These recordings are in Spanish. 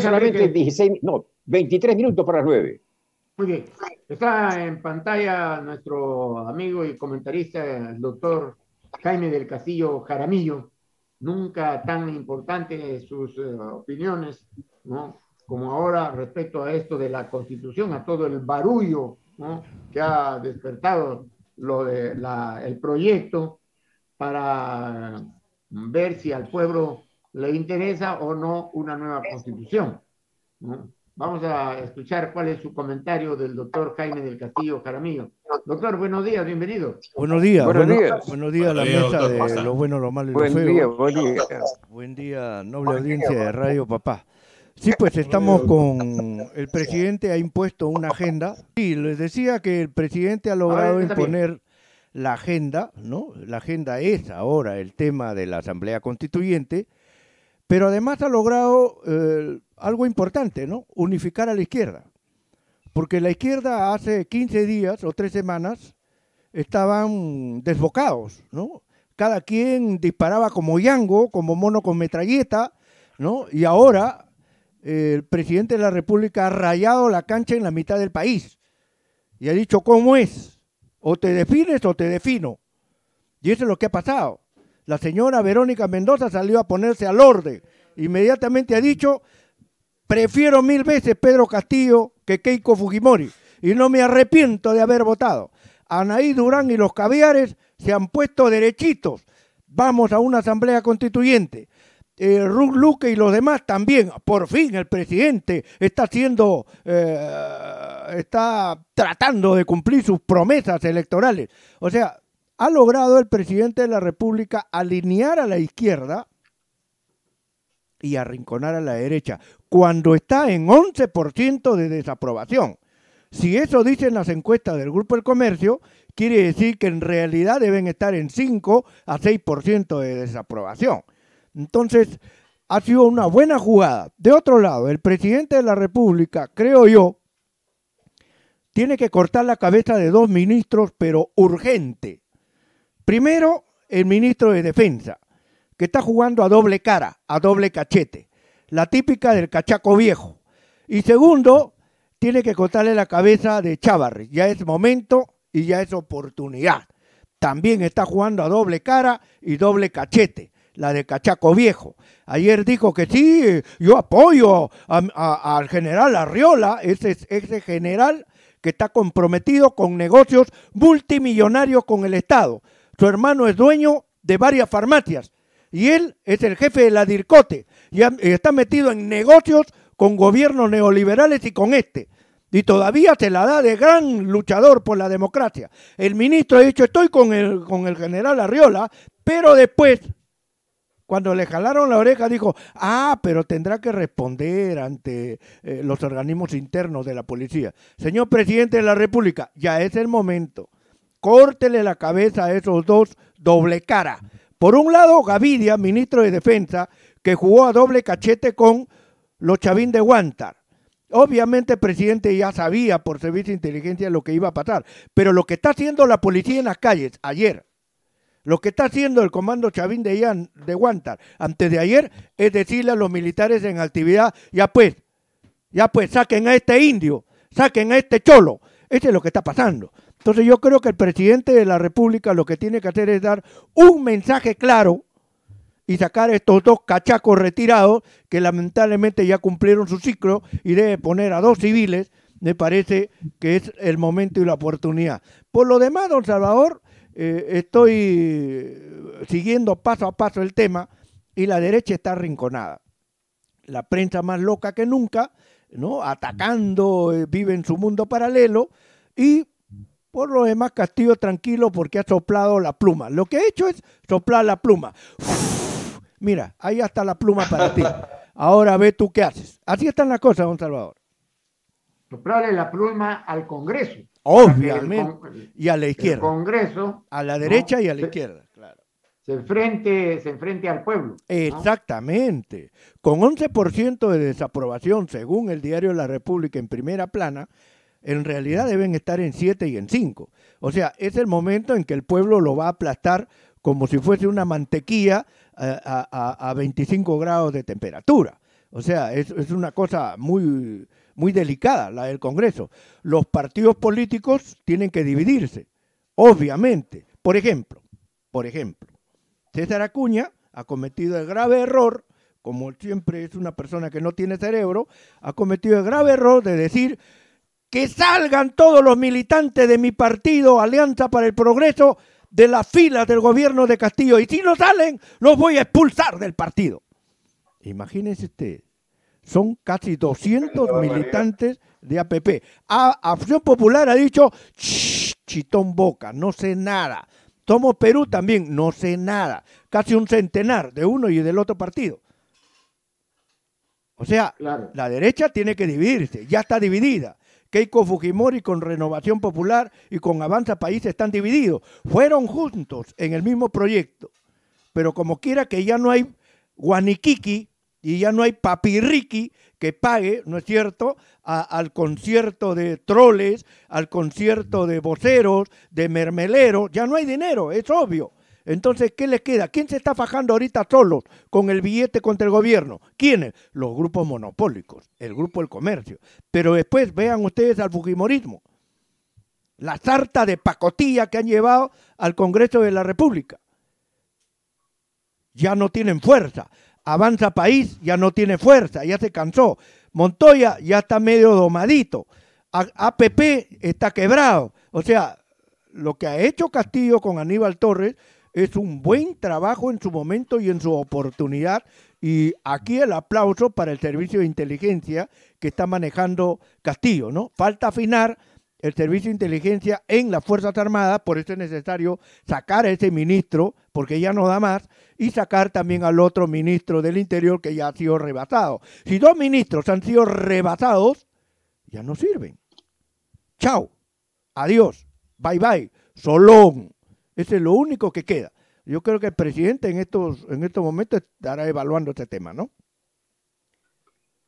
solamente 16, no, 23 minutos para las 9. Muy bien. Está en pantalla nuestro amigo y comentarista, el doctor Jaime del Castillo Jaramillo, nunca tan importante sus eh, opiniones, ¿no? Como ahora respecto a esto de la constitución, a todo el barullo ¿no? que ha despertado lo de la, el proyecto para ver si al pueblo le interesa o no una nueva constitución. Vamos a escuchar cuál es su comentario del doctor Jaime del Castillo Jaramillo. Doctor, buenos días, bienvenido. Buenos días, buenos, días. a la mesa de los buenos, los y buen los Día, buen día, buen día. noble audiencia de Radio Papá. Sí, pues estamos con... El presidente ha impuesto una agenda. Sí, les decía que el presidente ha logrado imponer la agenda, ¿no? La agenda es ahora el tema de la Asamblea Constituyente pero además ha logrado eh, algo importante, ¿no? Unificar a la izquierda. Porque la izquierda hace 15 días o 3 semanas estaban desbocados, ¿no? Cada quien disparaba como yango, como mono con metralleta, ¿no? Y ahora eh, el presidente de la República ha rayado la cancha en la mitad del país y ha dicho, ¿cómo es? O te defines o te defino. Y eso es lo que ha pasado. La señora Verónica Mendoza salió a ponerse al orden. Inmediatamente ha dicho, prefiero mil veces Pedro Castillo que Keiko Fujimori. Y no me arrepiento de haber votado. Anaí Durán y los caviares se han puesto derechitos. Vamos a una asamblea constituyente. Eh, Ruth Luque y los demás también. Por fin el presidente está haciendo, eh, está tratando de cumplir sus promesas electorales. O sea, ha logrado el presidente de la República alinear a la izquierda y arrinconar a la derecha, cuando está en 11% de desaprobación. Si eso dicen las encuestas del Grupo del Comercio, quiere decir que en realidad deben estar en 5 a 6% de desaprobación. Entonces, ha sido una buena jugada. De otro lado, el presidente de la República, creo yo, tiene que cortar la cabeza de dos ministros, pero urgente. Primero, el ministro de Defensa, que está jugando a doble cara, a doble cachete, la típica del cachaco viejo. Y segundo, tiene que cortarle la cabeza de Chávarri. Ya es momento y ya es oportunidad. También está jugando a doble cara y doble cachete, la de cachaco viejo. Ayer dijo que sí, yo apoyo al general Arriola, ese, ese general que está comprometido con negocios multimillonarios con el Estado. Su hermano es dueño de varias farmacias y él es el jefe de la DIRCOTE y está metido en negocios con gobiernos neoliberales y con este. Y todavía se la da de gran luchador por la democracia. El ministro ha dicho, estoy con el, con el general Arriola, pero después, cuando le jalaron la oreja, dijo, ah, pero tendrá que responder ante eh, los organismos internos de la policía. Señor presidente de la República, ya es el momento Córtele la cabeza a esos dos doble cara. Por un lado, Gavidia, ministro de Defensa, que jugó a doble cachete con los chavín de Guantar. Obviamente el presidente ya sabía por servicio de inteligencia lo que iba a pasar, pero lo que está haciendo la policía en las calles ayer, lo que está haciendo el comando Chavín de, Ian, Guantar antes de ayer es decirle a los militares en actividad, ya pues, ya pues, saquen a este indio, saquen a este cholo. Eso es lo que está pasando. Entonces yo creo que el presidente de la República lo que tiene que hacer es dar un mensaje claro y sacar estos dos cachacos retirados que lamentablemente ya cumplieron su ciclo y debe poner a dos civiles, me parece que es el momento y la oportunidad. Por lo demás, don Salvador, eh, estoy siguiendo paso a paso el tema y la derecha está arrinconada. La prensa más loca que nunca, ¿no? atacando, eh, vive en su mundo paralelo y por lo demás, Castillo tranquilo porque ha soplado la pluma. Lo que ha hecho es soplar la pluma. mira, ahí está la pluma para ti. Ahora ve tú qué haces. Así están las cosas, don Salvador. Soplarle la pluma al Congreso. Obviamente. y a la izquierda. Congreso. A la derecha y a la izquierda, claro. Se enfrente, se enfrente al pueblo. Exactamente. Con 11% de desaprobación, según el diario La República en primera plana, en realidad deben estar en 7 y en 5. O sea, es el momento en que el pueblo lo va a aplastar como si fuese una mantequilla eh, a, 25 grados de temperatura. O sea, es, una cosa muy, muy delicada la del Congreso. Los partidos políticos tienen que dividirse, obviamente. Por ejemplo, por ejemplo, César Acuña ha cometido el grave error, como siempre es una persona que no tiene cerebro, ha cometido el grave error de decir que salgan todos los militantes de mi partido, Alianza para el Progreso, de las filas del gobierno de Castillo. Y si no salen, los voy a expulsar del partido. Imagínense ustedes, son casi 200 militantes de APP. A Acción Popular ha dicho, chitón boca, no sé nada. Tomo Perú también, no sé nada. Casi un centenar de uno y del otro partido. O sea, la derecha tiene que dividirse, ya está dividida. Keiko Fujimori con Renovación Popular y con Avanza País están divididos. Fueron juntos en el mismo proyecto, pero como quiera que ya no hay guaniquiqui y ya no hay papirriqui que pague, ¿no es cierto?, al concierto de troles, al concierto de voceros, de mermeleros, ya no hay dinero, es obvio. Entonces, ¿qué les queda? ¿Quién se está fajando ahorita solos con el billete contra el gobierno? ¿Quiénes? Los grupos monopólicos, el grupo del comercio. Pero después vean ustedes al Fujimorismo, la tarta de pacotilla que han llevado al Congreso de la República. Ya no tienen fuerza. Avanza País ya no tiene fuerza, ya se cansó. Montoya ya está medio domadito. APP está quebrado. O sea, lo que ha hecho Castillo con Aníbal Torres es un buen trabajo en su momento y en su oportunidad. Y aquí el aplauso para el servicio de inteligencia que está manejando Castillo, ¿no? Falta afinar el servicio de inteligencia en las Fuerzas Armadas, por eso es necesario sacar a ese ministro, porque ya no da más, y sacar también al otro ministro del Interior que ya ha sido rebasado. Si dos ministros han sido rebasados, ya no sirven. Chao, adiós, bye bye, Solón. Ese es lo único que queda. Yo creo que el presidente en estos, en estos momentos estará evaluando este tema, ¿no?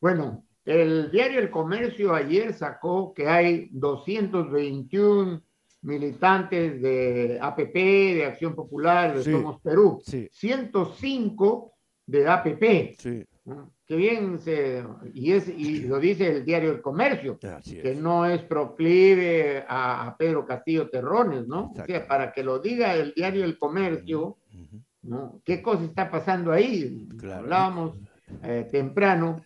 Bueno, el diario El Comercio ayer sacó que hay 221 militantes de APP, de Acción Popular, de Somos Perú, 105 de APP. Sí. Ah, que bien se, y, es, y lo dice el diario El Comercio, que no es proclive a, Pedro Castillo Terrones, ¿no? O sea, para que lo diga el diario El Comercio, ¿no? ¿Qué cosa está pasando ahí? Hablábamos eh, temprano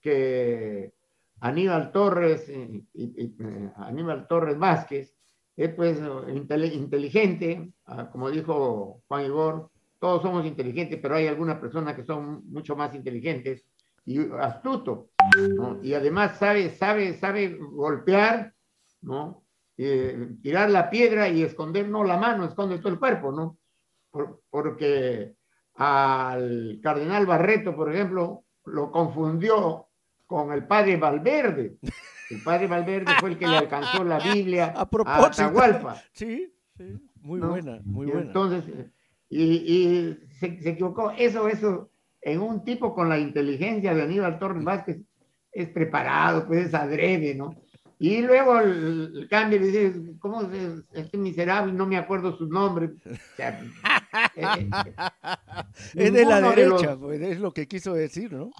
que Aníbal Torres, eh, y, eh, Aníbal Torres Vázquez, es pues inteligente, ah, como dijo Juan Igor, todos somos inteligentes, pero hay algunas personas que son mucho más inteligentes y astuto, Y además sabe, sabe, sabe golpear, ¿no? Eh, tirar la piedra y esconder no la mano, esconde todo el cuerpo, ¿no? porque al cardenal Barreto, por ejemplo, lo confundió con el padre Valverde. El padre Valverde fue el que le alcanzó la Biblia a, Sí, muy buena, muy buena. Entonces, eh, y, se, se, equivocó. Eso, eso, en un tipo con la inteligencia de Aníbal Torres Vázquez, es preparado, pues es adrede, ¿no? Y luego el, cambio dice, ¿cómo es este miserable? No me acuerdo su nombre. Eh, es de la derecha, pues, es lo que quiso decir, ¿no?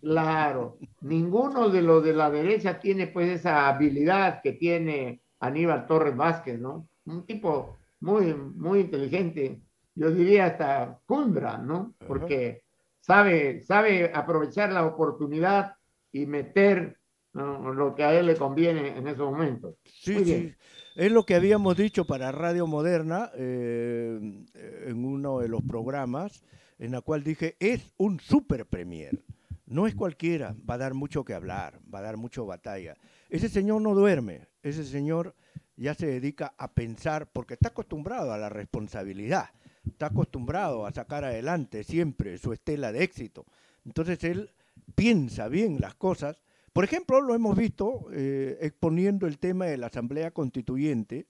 claro, ninguno de los de la derecha tiene pues esa habilidad que tiene Aníbal Torres Vázquez, ¿no? Un tipo muy, muy inteligente, yo diría hasta cundra, ¿no? Porque sabe, aprovechar la oportunidad y meter lo que a él le conviene en esos momentos. Sí, Es lo que habíamos dicho para Radio Moderna eh, en uno de los programas, en la cual dije, es un super premier. No es cualquiera, va a dar mucho que hablar, va a dar mucho batalla. Ese señor no duerme, ese señor ya se dedica a pensar porque está acostumbrado a la responsabilidad está acostumbrado a sacar adelante siempre su estela de éxito. Entonces él piensa bien las cosas. Por ejemplo, lo hemos visto eh, exponiendo el tema de la Asamblea Constituyente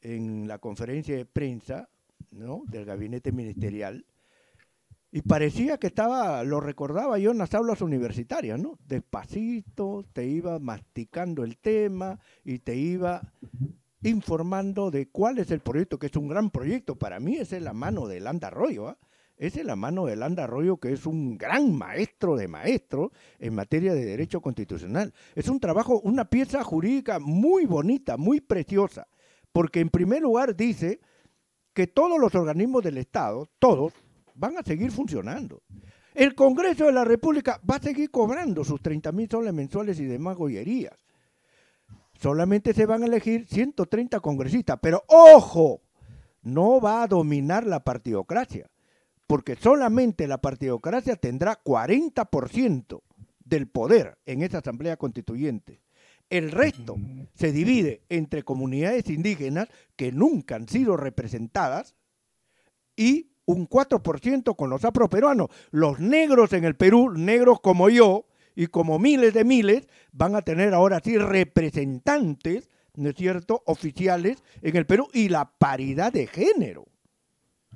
en la conferencia de prensa ¿no? del gabinete ministerial. Y parecía que estaba, lo recordaba yo en las aulas universitarias, ¿no? Despacito, te iba masticando el tema y te iba informando de cuál es el proyecto, que es un gran proyecto. Para mí es la mano de Landa Arroyo. ¿ah? Es la mano de Landa Arroyo, que es un gran maestro de maestros en materia de derecho constitucional. Es un trabajo, una pieza jurídica muy bonita, muy preciosa, porque en primer lugar dice que todos los organismos del Estado, todos, van a seguir funcionando. El Congreso de la República va a seguir cobrando sus 30 mil soles mensuales y demás gollerías solamente se van a elegir 130 congresistas. Pero ojo, no va a dominar la partidocracia, porque solamente la partidocracia tendrá 40% del poder en esa asamblea constituyente. El resto se divide entre comunidades indígenas que nunca han sido representadas y un 4% con los afroperuanos. Los negros en el Perú, negros como yo, y como miles de miles van a tener ahora sí representantes, ¿no es cierto?, oficiales en el Perú y la paridad de género.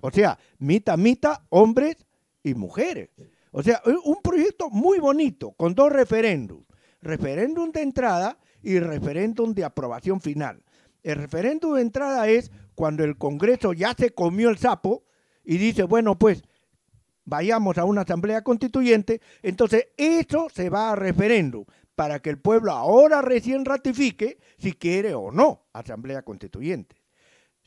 O sea, mitad, mitad, hombres y mujeres. O sea, un proyecto muy bonito, con dos referéndums. Referéndum de entrada y referéndum de aprobación final. El referéndum de entrada es cuando el Congreso ya se comió el sapo y dice, bueno, pues vayamos a una asamblea constituyente, entonces eso se va a referéndum para que el pueblo ahora recién ratifique si quiere o no asamblea constituyente.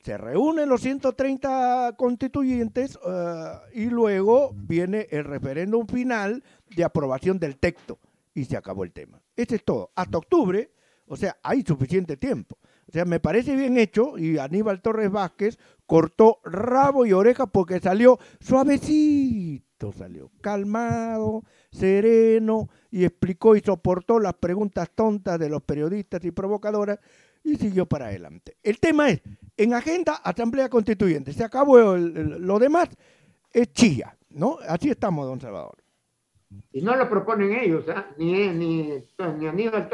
Se reúnen los 130 constituyentes eh, y luego viene el referéndum final de aprobación del texto y se acabó el tema. Ese es todo. Hasta octubre, o sea, hay suficiente tiempo. O sea, me parece bien hecho y Aníbal Torres Vázquez cortó rabo y oreja porque salió suavecito, salió calmado, sereno y explicó y soportó las preguntas tontas de los periodistas y provocadoras y siguió para adelante. El tema es, en agenda, Asamblea Constituyente, se acabó lo demás, es chía, ¿no? Así estamos, don Salvador. Y no lo proponen ellos, ¿ah? ni, ni, pues, ni, Aníbal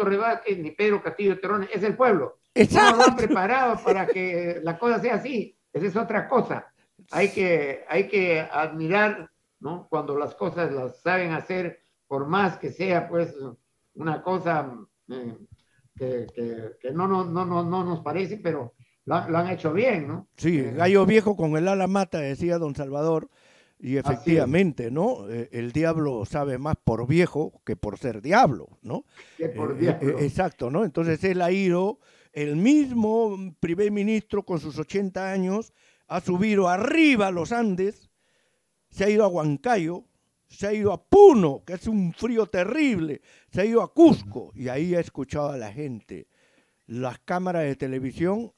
ni Pedro Castillo Terrones, es el pueblo. Estamos preparados para que la cosa sea así. Esa es otra cosa. Hay que, hay que admirar, ¿no? Cuando las cosas las saben hacer, por más que sea, pues, una cosa eh, que, no, no, no, no, nos parece, pero lo, han hecho bien, ¿no? Sí, eh, gallo viejo con el ala mata, decía don Salvador, y efectivamente, ¿no? Eh, el diablo sabe más por viejo que por ser diablo, ¿no? exacto, ¿no? Entonces él ha ido el mismo primer ministro con sus 80 años ha subido arriba a los Andes, se ha ido a Huancayo, se ha ido a Puno, que es un frío terrible, se ha ido a Cusco y ahí ha escuchado a la gente. Las cámaras de televisión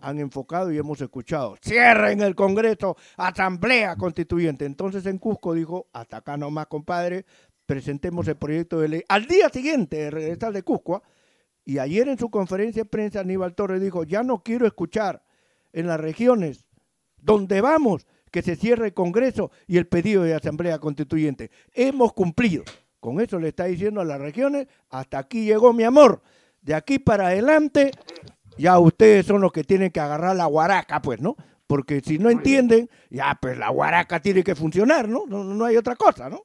han enfocado y hemos escuchado, cierren el Congreso, asamblea constituyente. Entonces en Cusco dijo, hasta acá nomás, compadre, presentemos el proyecto de ley. Al día siguiente de regresar de Cusco, y ayer en su conferencia de prensa Aníbal Torres dijo, ya no quiero escuchar en las regiones donde vamos que se cierre el Congreso y el pedido de Asamblea Constituyente. Hemos cumplido. Con eso le está diciendo a las regiones, hasta aquí llegó mi amor. De aquí para adelante, ya ustedes son los que tienen que agarrar la guaraca, pues, ¿no? Porque si no entienden, ya pues la guaraca tiene que funcionar, ¿no? No, no hay otra cosa, ¿no?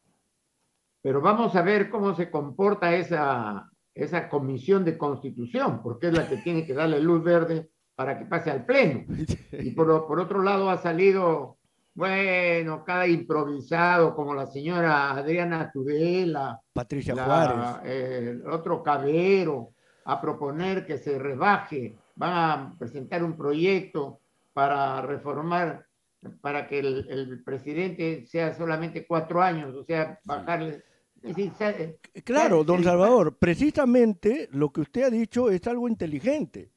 Pero vamos a ver cómo se comporta esa esa comisión de constitución, porque es la que tiene que darle luz verde para que pase al pleno. Y por, otro lado ha salido, bueno, cada improvisado, como la señora Adriana Tudela, Patricia Juárez, el otro Cabero, a proponer que se rebaje, van a presentar un proyecto para reformar, para que el, el presidente sea solamente cuatro años, o sea, bajarle eh, claro, don Salvador, precisamente lo que usted ha dicho es algo inteligente,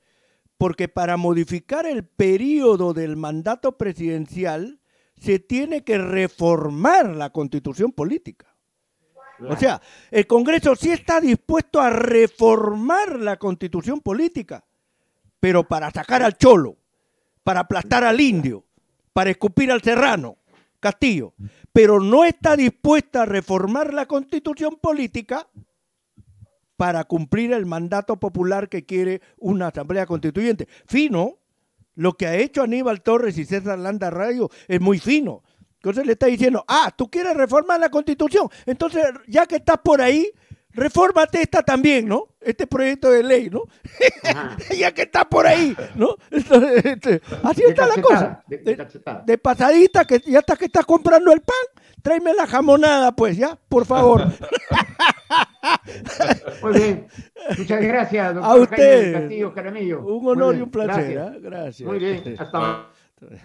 porque para modificar el periodo del mandato presidencial se tiene que reformar la constitución política. O sea, el Congreso sí está dispuesto a reformar la constitución política, pero para sacar al cholo, para aplastar al indio, para escupir al serrano. Castillo, pero no está dispuesta a reformar la constitución política para cumplir el mandato popular que quiere una asamblea constituyente. Fino, lo que ha hecho Aníbal Torres y César Landa Radio es muy fino. Entonces le está diciendo, ah, tú quieres reformar la constitución. Entonces, ya que estás por ahí, Refórmate esta también, ¿no? Este proyecto de ley, ¿no? ya que está por ahí, ¿no? Este, así está la cosa. De, pasadita, que ya está que estás comprando el pan, tráeme la jamonada, pues, ya, por favor. Muy bien. Muchas gracias, doctor. A Castillo Caramillo. Un honor y un placer. Gracias. ¿ah? gracias. Muy bien. Hasta luego.